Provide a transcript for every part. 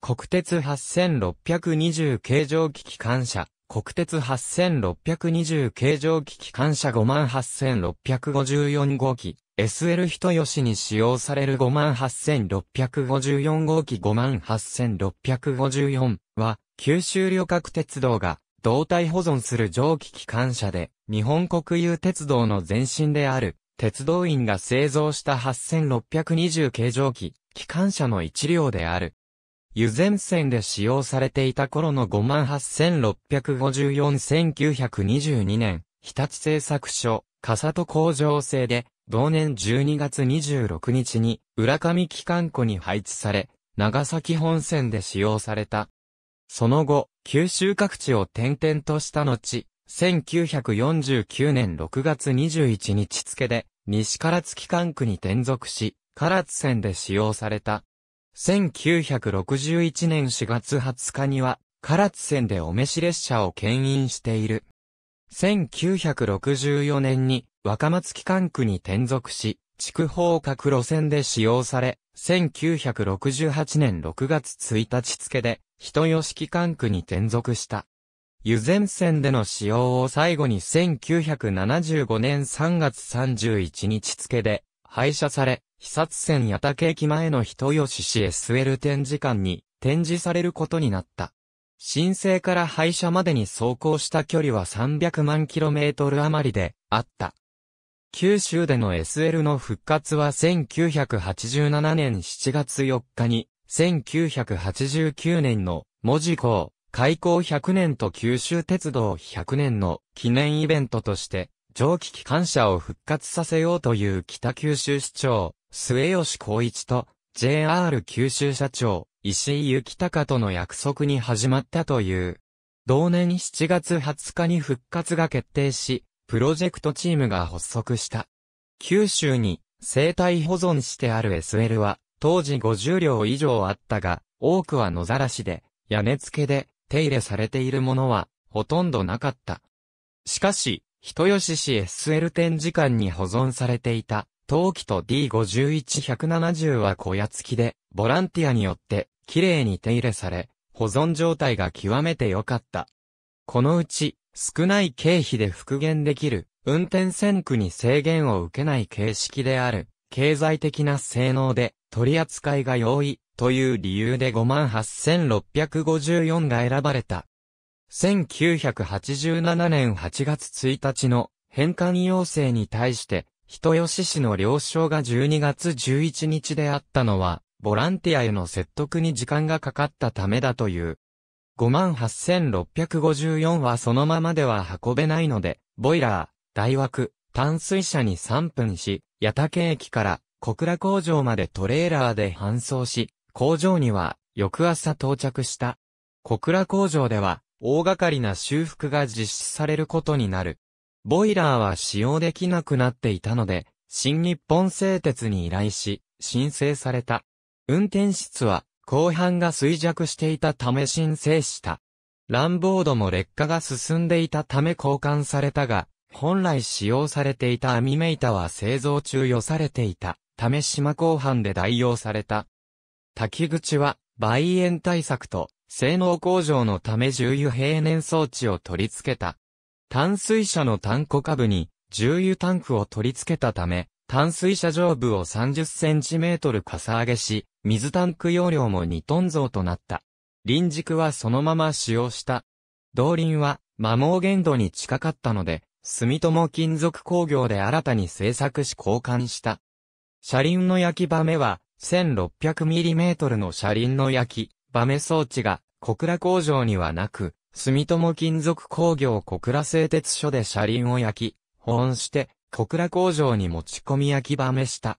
国鉄8620形状機機関車、国鉄8620形状機機関車58654号機。SL 人吉に使用される58654号機58654は、九州旅客鉄道が胴体保存する蒸気機関車で、日本国有鉄道の前身である、鉄道員が製造した8620形状機、機関車の一両である。湯前線で使用されていた頃の58654-1922年、日立製作所、笠戸工場製で、同年12月26日に、浦上機関庫に配置され、長崎本線で使用された。その後、九州各地を転々とした後、1949年6月21日付で、西唐津機関区に転属し、唐津線で使用された。1961年4月20日には、唐津線でお召し列車を牽引している。1964年に若松機関区に転属し、筑豊各路線で使用され、1968年6月1日付で、人吉機関区に転属した。湯前線での使用を最後に1975年3月31日付で、廃車され、被殺線八竹駅前の人吉市 SL 展示館に展示されることになった。申請から廃車までに走行した距離は300万キロメートル余りであった。九州での SL の復活は1987年7月4日に、1989年の文字港開港100年と九州鉄道100年の記念イベントとして蒸気機関車を復活させようという北九州市長、末吉光一と JR 九州社長、石井幸隆との約束に始まったという。同年7月20日に復活が決定し、プロジェクトチームが発足した。九州に生態保存してある SL は、当時50両以上あったが、多くは野ざらしで、屋根付けで手入れされているものは、ほとんどなかった。しかし、人吉市 SL 展示館に保存されていた、陶器と D51170 は小屋付きで、ボランティアによって、綺麗に手入れされ、保存状態が極めて良かった。このうち、少ない経費で復元できる、運転線区に制限を受けない形式である、経済的な性能で、取り扱いが容易、という理由で58,654が選ばれた。1987年8月1日の返還要請に対して、人吉市の了承が12月11日であったのは、ボランティアへの説得に時間がかかったためだという。58,654はそのままでは運べないので、ボイラー、大枠、淡水車に3分し、八竹駅から小倉工場までトレーラーで搬送し、工場には翌朝到着した。小倉工場では、大掛かりな修復が実施されることになる。ボイラーは使用できなくなっていたので、新日本製鉄に依頼し、申請された。運転室は、後半が衰弱していたため申請した。ランボードも劣化が進んでいたため交換されたが、本来使用されていた網メイタは製造中予されていた、ため島後半で代用された。滝口は、梅園対策と性能向上のため重油平年装置を取り付けた。淡水車の炭鉱下部に重油タンクを取り付けたため、淡水車上部を 30cm かさ上げし、水タンク容量も2トン増となった。輪軸はそのまま使用した。動輪は、摩耗限度に近かったので、住友金属工業で新たに製作し交換した。車輪の焼き場目は、1600mm の車輪の焼き、バメ装置が小倉工場にはなく、住友金属工業小倉製鉄所で車輪を焼き、保温して小倉工場に持ち込み焼きバメした。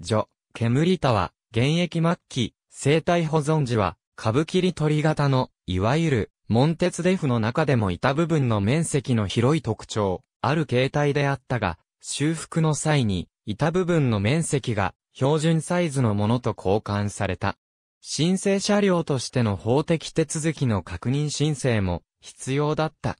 女、煙田は、現役末期、生体保存時は、株切り鳥型の、いわゆる、門鉄デフの中でも板部分の面積の広い特徴、ある形態であったが、修復の際に、板部分の面積が、標準サイズのものと交換された。申請車両としての法的手続きの確認申請も必要だった。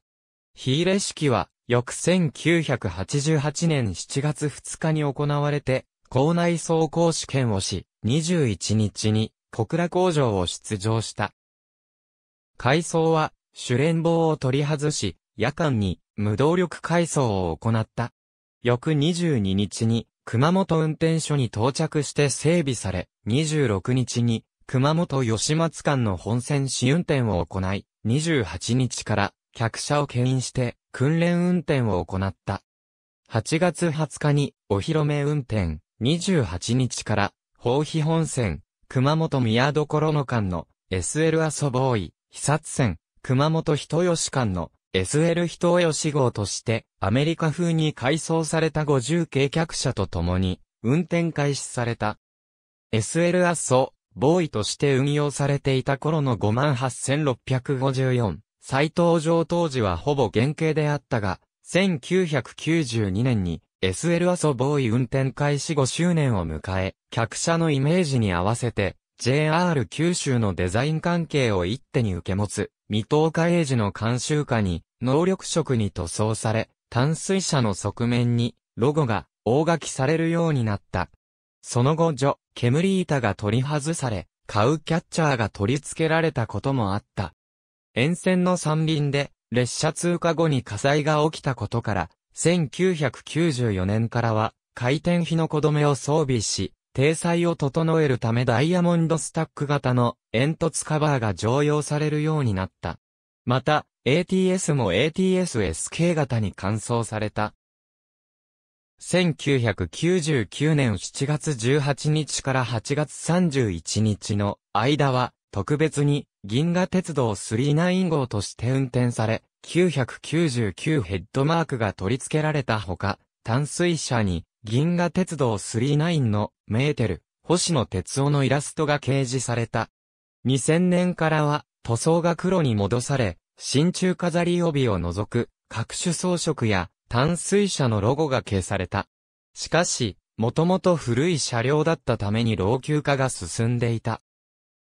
火入式は、翌1988年7月2日に行われて、校内走行試験をし、21日に小倉工場を出場した。改装は、主連棒を取り外し、夜間に無動力改装を行った。翌22日に熊本運転所に到着して整備され、26日に熊本吉松間の本線試運転を行い、28日から客車を牽引して訓練運転を行った。8月20日にお披露目運転、28日から宝庇本線、熊本宮所の間の SL 遊ぼーい、被殺線、熊本人吉間の SL 人吉号としてアメリカ風に改装された50系客車と共に運転開始された。SL 阿蘇ボーイとして運用されていた頃の58654。再登場当時はほぼ原型であったが、1992年に SL 阿蘇ボーイ運転開始5周年を迎え、客車のイメージに合わせて、JR 九州のデザイン関係を一手に受け持つ、未投下英治の監修下に、能力職に塗装され、淡水車の側面に、ロゴが、大書きされるようになった。その後除、煙板が取り外され、買うキャッチャーが取り付けられたこともあった。沿線の山林で、列車通過後に火災が起きたことから、1994年からは、回転火の子止めを装備し、体裁を整えるためダイヤモンドスタック型の煙突カバーが常用されるようになった。また、ATS も ATSSK 型に換装された。1999年7月18日から8月31日の間は、特別に銀河鉄道39号として運転され、999ヘッドマークが取り付けられたほか、淡水車に銀河鉄道39のメーテル、星野哲夫のイラストが掲示された。2000年からは塗装が黒に戻され、真鍮飾り帯を除く各種装飾や淡水車のロゴが消された。しかし、もともと古い車両だったために老朽化が進んでいた。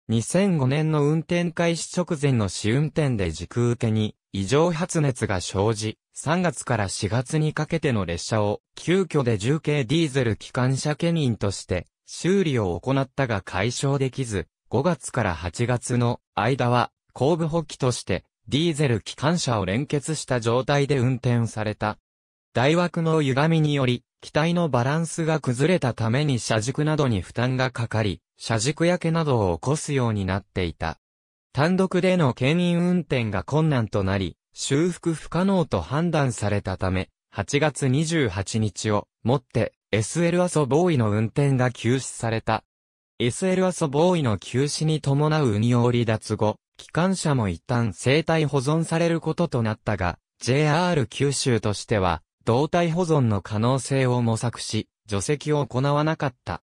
2005年の運転開始直前の試運転で軸受けに異常発熱が生じ、3月から4月にかけての列車を急遽で重慶ディーゼル機関車兼ンとして修理を行ったが解消できず、5月から8月の間は後部補機としてディーゼル機関車を連結した状態で運転された。大枠の歪みにより、機体のバランスが崩れたために車軸などに負担がかかり、車軸焼けなどを起こすようになっていた。単独での牽引運転が困難となり、修復不可能と判断されたため、8月28日をもって SL アソボーイの運転が休止された。SL アソボーイの休止に伴う運用離脱後、機関車も一旦生体保存されることとなったが、JR 九州としては、胴体保存の可能性を模索し、除籍を行わなかった。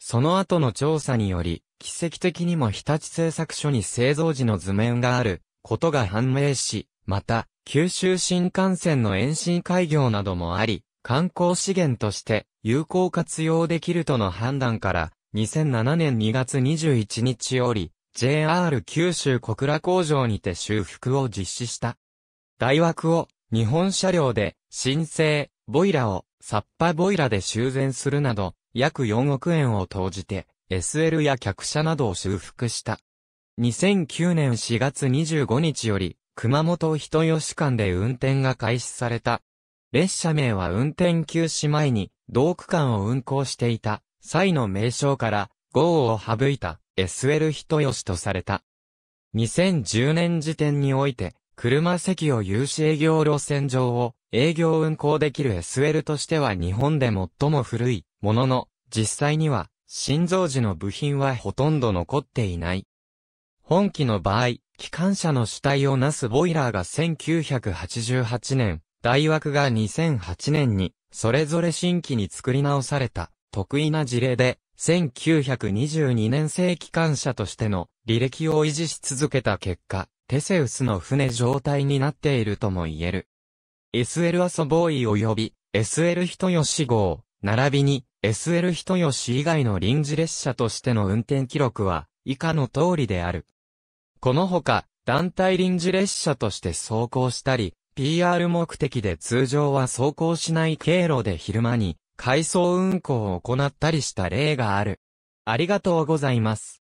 その後の調査により、奇跡的にも日立製作所に製造時の図面があることが判明し、また、九州新幹線の延伸開業などもあり、観光資源として有効活用できるとの判断から、2007年2月21日より、JR 九州小倉工場にて修復を実施した。大枠を日本車両で、新生、ボイラを、サッパボイラで修繕するなど、約4億円を投じて、SL や客車などを修復した。2009年4月25日より、熊本人吉間で運転が開始された。列車名は運転休止前に、同区間を運行していた、際の名称から、号を省いた、SL 人吉とされた。2010年時点において、車席を有し営業路線上を営業運行できる SL としては日本で最も古いものの、実際には心臓時の部品はほとんど残っていない。本機の場合、機関車の主体をなすボイラーが1988年、大枠が2008年に、それぞれ新規に作り直された、得意な事例で、1922年製機関車としての履歴を維持し続けた結果、テセウスの船状態になっているとも言える。SL アソボーイ及び SL 人吉号、並びに SL 人吉以外の臨時列車としての運転記録は以下の通りである。このほか、団体臨時列車として走行したり、PR 目的で通常は走行しない経路で昼間に、回送運行を行ったりした例がある。ありがとうございます。